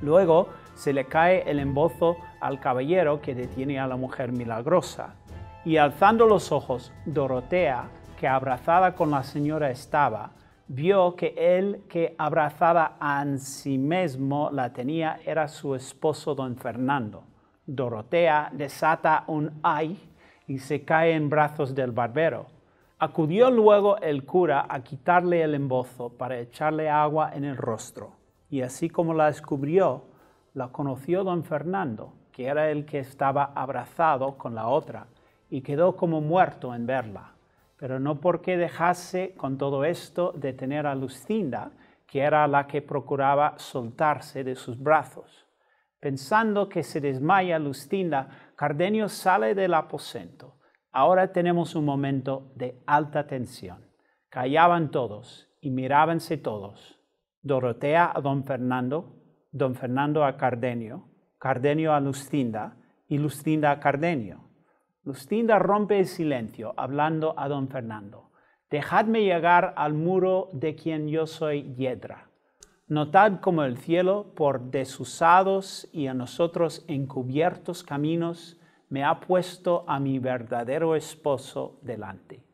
Luego se le cae el embozo al caballero que detiene a la mujer milagrosa. Y alzando los ojos, Dorotea, que abrazada con la señora estaba, vio que él que abrazada a sí mismo la tenía era su esposo don Fernando. Dorotea desata un ay y se cae en brazos del barbero. Acudió luego el cura a quitarle el embozo para echarle agua en el rostro. Y así como la descubrió, la conoció don Fernando, que era el que estaba abrazado con la otra, y quedó como muerto en verla. Pero no porque dejase con todo esto de tener a Lucinda, que era la que procuraba soltarse de sus brazos. Pensando que se desmaya Lucinda, Cardenio sale del aposento. Ahora tenemos un momento de alta tensión. Callaban todos y mirábanse todos. Dorotea a don Fernando, don Fernando a Cardenio, Cardenio a Lucinda y Lucinda a Cardenio. Lucinda rompe el silencio hablando a don Fernando. Dejadme llegar al muro de quien yo soy yedra. Notad como el cielo, por desusados y a nosotros encubiertos caminos, me ha puesto a mi verdadero esposo delante.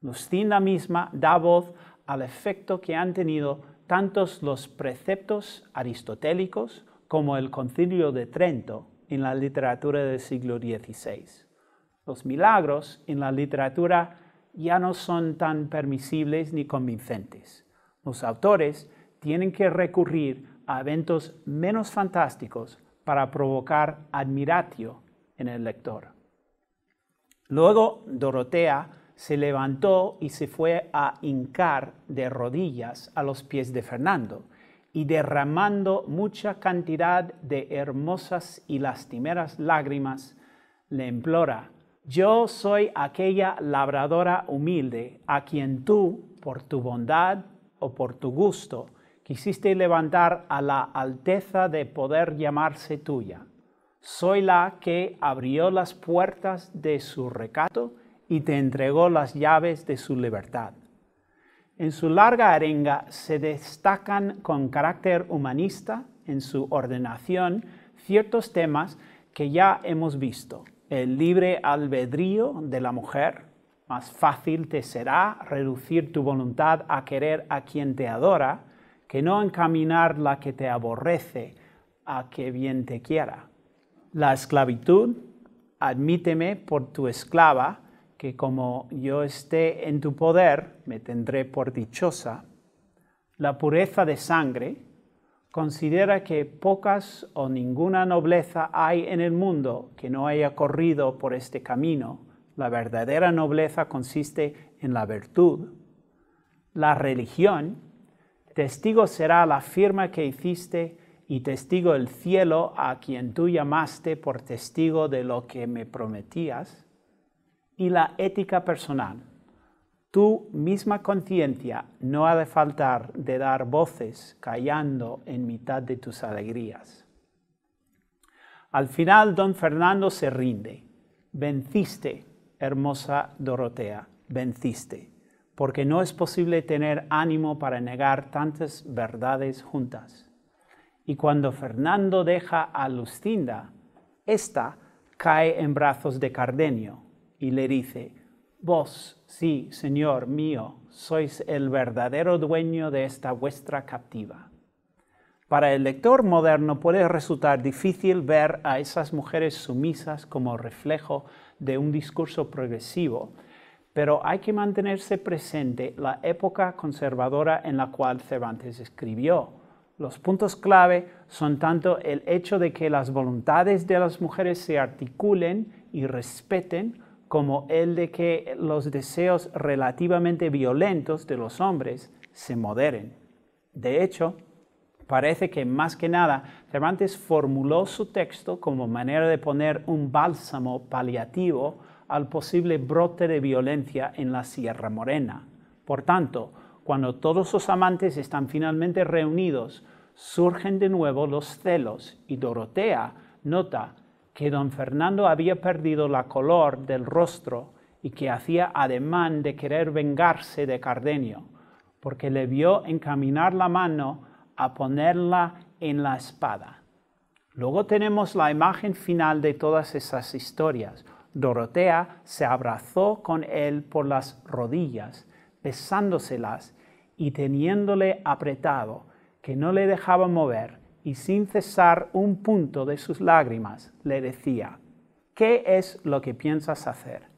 Lucinda misma da voz al efecto que han tenido tantos los preceptos aristotélicos como el concilio de Trento en la literatura del siglo XVI. Los milagros en la literatura ya no son tan permisibles ni convincentes. Los autores tienen que recurrir a eventos menos fantásticos para provocar admiratio en el lector. Luego, Dorotea se levantó y se fue a hincar de rodillas a los pies de Fernando, y derramando mucha cantidad de hermosas y lastimeras lágrimas, le implora, yo soy aquella labradora humilde a quien tú, por tu bondad o por tu gusto, quisiste levantar a la alteza de poder llamarse tuya. Soy la que abrió las puertas de su recato y te entregó las llaves de su libertad. En su larga arenga se destacan con carácter humanista en su ordenación ciertos temas que ya hemos visto. El libre albedrío de la mujer, más fácil te será reducir tu voluntad a querer a quien te adora, que no encaminar la que te aborrece a que bien te quiera. La esclavitud, admíteme por tu esclava, que como yo esté en tu poder, me tendré por dichosa. La pureza de sangre considera que pocas o ninguna nobleza hay en el mundo que no haya corrido por este camino. La verdadera nobleza consiste en la virtud. La religión, testigo será la firma que hiciste y testigo el cielo a quien tú llamaste por testigo de lo que me prometías y la ética personal. Tu misma conciencia no ha de faltar de dar voces callando en mitad de tus alegrías. Al final don Fernando se rinde. Venciste, hermosa Dorotea, venciste, porque no es posible tener ánimo para negar tantas verdades juntas. Y cuando Fernando deja a Lucinda, ésta cae en brazos de Cardenio, y le dice, Vos, sí, Señor mío, sois el verdadero dueño de esta vuestra captiva. Para el lector moderno puede resultar difícil ver a esas mujeres sumisas como reflejo de un discurso progresivo, pero hay que mantenerse presente la época conservadora en la cual Cervantes escribió. Los puntos clave son tanto el hecho de que las voluntades de las mujeres se articulen y respeten, como el de que los deseos relativamente violentos de los hombres se moderen. De hecho, parece que más que nada Cervantes formuló su texto como manera de poner un bálsamo paliativo al posible brote de violencia en la Sierra Morena. Por tanto, cuando todos los amantes están finalmente reunidos, surgen de nuevo los celos y Dorotea nota que don Fernando había perdido la color del rostro y que hacía ademán de querer vengarse de Cardenio, porque le vio encaminar la mano a ponerla en la espada. Luego tenemos la imagen final de todas esas historias. Dorotea se abrazó con él por las rodillas, besándoselas y teniéndole apretado, que no le dejaba mover, y sin cesar un punto de sus lágrimas, le decía, ¿qué es lo que piensas hacer?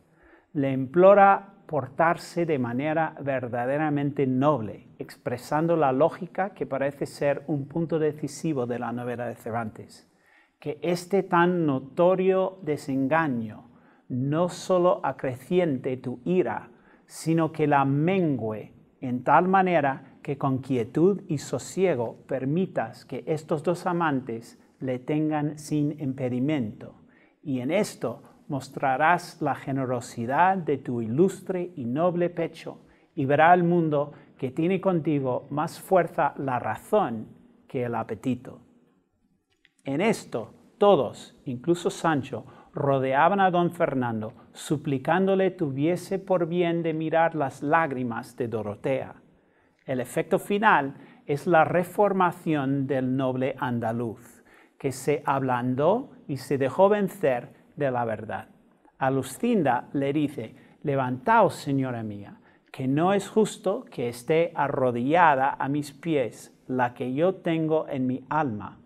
Le implora portarse de manera verdaderamente noble, expresando la lógica que parece ser un punto decisivo de la novela de Cervantes, que este tan notorio desengaño no solo acreciente tu ira, sino que la mengue en tal manera que con quietud y sosiego permitas que estos dos amantes le tengan sin impedimento, y en esto mostrarás la generosidad de tu ilustre y noble pecho, y verá el mundo que tiene contigo más fuerza la razón que el apetito. En esto todos, incluso Sancho, rodeaban a don Fernando, suplicándole tuviese por bien de mirar las lágrimas de Dorotea. El efecto final es la reformación del noble andaluz, que se ablandó y se dejó vencer de la verdad. A Lucinda le dice, Levantaos, señora mía, que no es justo que esté arrodillada a mis pies la que yo tengo en mi alma.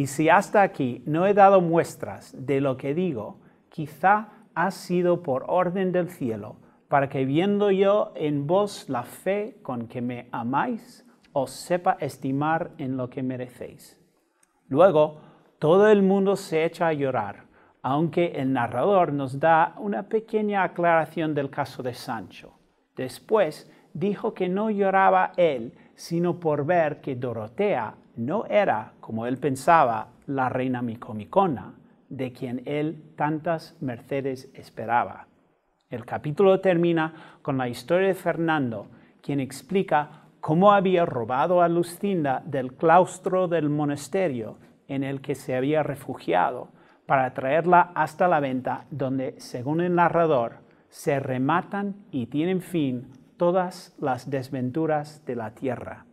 Y si hasta aquí no he dado muestras de lo que digo, quizá ha sido por orden del cielo, para que viendo yo en vos la fe con que me amáis, os sepa estimar en lo que merecéis. Luego, todo el mundo se echa a llorar, aunque el narrador nos da una pequeña aclaración del caso de Sancho. Después dijo que no lloraba él, sino por ver que Dorotea no era, como él pensaba, la reina Micomicona, de quien él tantas mercedes esperaba. El capítulo termina con la historia de Fernando, quien explica cómo había robado a Lucinda del claustro del monasterio en el que se había refugiado, para traerla hasta la venta, donde, según el narrador, se rematan y tienen fin todas las desventuras de la tierra.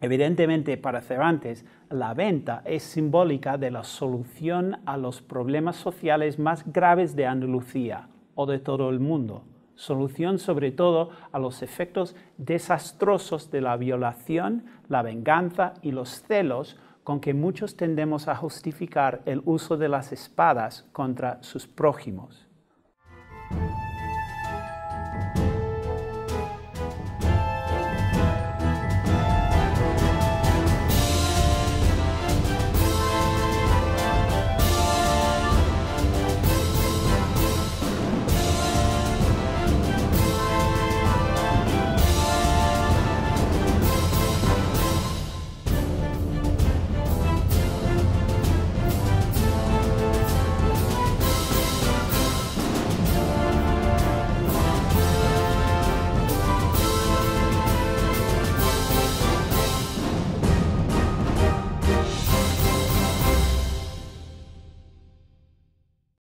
Evidentemente, para Cervantes, la venta es simbólica de la solución a los problemas sociales más graves de Andalucía o de todo el mundo, solución sobre todo a los efectos desastrosos de la violación, la venganza y los celos con que muchos tendemos a justificar el uso de las espadas contra sus prójimos.